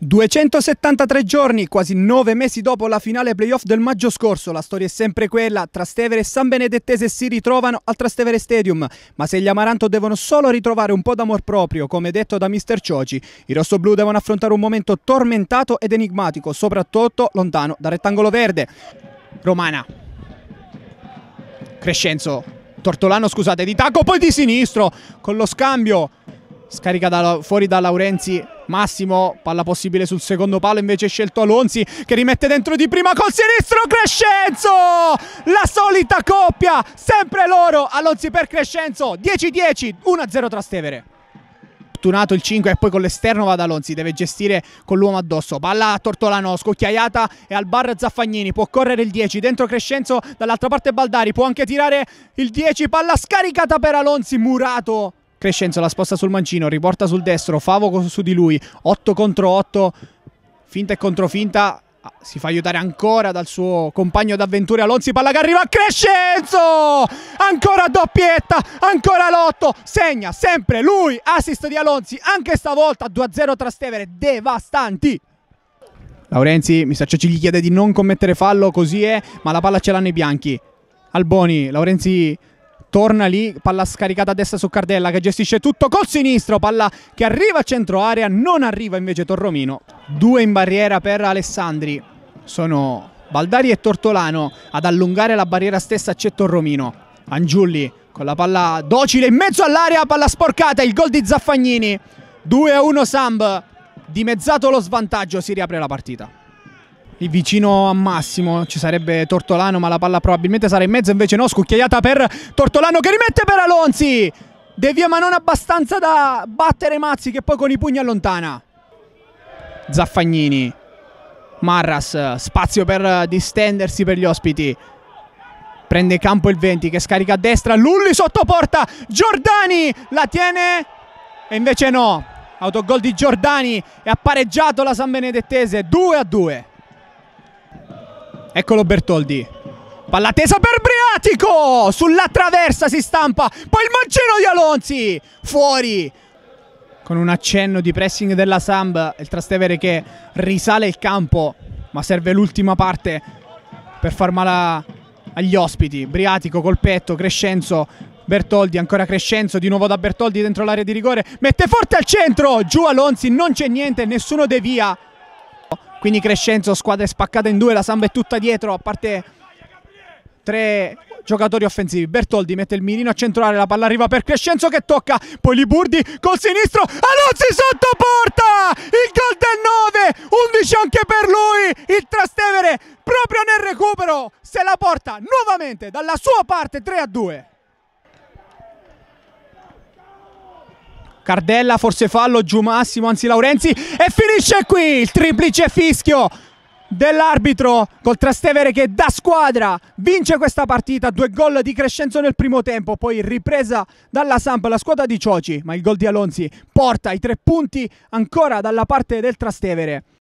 273 giorni, quasi 9 mesi dopo la finale playoff del maggio scorso, la storia è sempre quella, Trastevere e San Benedettese si ritrovano al Trastevere Stadium, ma se gli Amaranto devono solo ritrovare un po' d'amor proprio, come detto da Mister Cioci, i rossoblù devono affrontare un momento tormentato ed enigmatico, soprattutto lontano dal rettangolo verde. Romana, Crescenzo, Tortolano scusate, di tacco, poi di sinistro, con lo scambio scarica da, fuori da Laurenzi Massimo, palla possibile sul secondo palo invece scelto Alonzi che rimette dentro di prima col sinistro Crescenzo la solita coppia sempre loro Alonzi per Crescenzo 10-10 1-0 Trastevere Tunato il 5 e poi con l'esterno va ad Alonzi, deve gestire con l'uomo addosso. Palla a Tortolano, scocchiaiata e al bar Zaffagnini, può correre il 10, dentro Crescenzo, dall'altra parte Baldari, può anche tirare il 10, palla scaricata per Alonzi, murato Crescenzo la sposta sul mancino, riporta sul destro, Favo su di lui, 8 contro 8, finta e contro finta, ah, si fa aiutare ancora dal suo compagno d'avventura Alonzi, palla che arriva a Crescenzo! Ancora doppietta, ancora l'otto, segna sempre lui, assist di Alonzi, anche stavolta 2-0 Trastevere, devastanti! Laurenzi, mi ci gli chiede di non commettere fallo, così è, ma la palla ce l'hanno i bianchi. Alboni, Laurenzi Torna lì, palla scaricata a destra su Cardella che gestisce tutto col sinistro, palla che arriva a centro area, non arriva invece Torromino. Due in barriera per Alessandri, sono Baldari e Tortolano ad allungare la barriera stessa c'è Torromino. Angiulli con la palla docile in mezzo all'area, palla sporcata, il gol di Zaffagnini. 2-1 Samb, dimezzato lo svantaggio, si riapre la partita lì vicino a Massimo ci sarebbe Tortolano ma la palla probabilmente sarà in mezzo invece no scucchiaiata per Tortolano che rimette per Alonzi devia ma non abbastanza da battere Mazzi che poi con i pugni allontana Zaffagnini Marras spazio per distendersi per gli ospiti prende campo il 20 che scarica a destra Lulli sotto porta Giordani la tiene e invece no autogol di Giordani e ha pareggiato la San Benedettese 2 a 2 Eccolo Bertoldi. Palla tesa per Briatico! Sulla traversa si stampa. Poi il mancino di Alonzi. Fuori. Con un accenno di pressing della Samb. Il Trastevere che risale il campo. Ma serve l'ultima parte per far male agli ospiti. Briatico col petto. Crescenzo Bertoldi, ancora Crescenzo, di nuovo da Bertoldi dentro l'area di rigore, mette forte al centro, giù Alonzi, non c'è niente, nessuno devia. Quindi Crescenzo, squadra è spaccata in due, la Samba è tutta dietro, a parte tre giocatori offensivi. Bertoldi mette il mirino a centrare, la palla arriva per Crescenzo che tocca, poi Liburdi col sinistro, Aluzzi sotto porta! Il gol del 9, 11 anche per lui, il Trastevere proprio nel recupero se la porta nuovamente dalla sua parte 3 a 2. Cardella, forse fallo, giù Massimo, anzi Laurenzi. E finisce qui il triplice fischio dell'arbitro col Trastevere che da squadra vince questa partita. Due gol di Crescenzo nel primo tempo, poi ripresa dalla Samp la squadra di Cioci. Ma il gol di Alonzi porta i tre punti ancora dalla parte del Trastevere.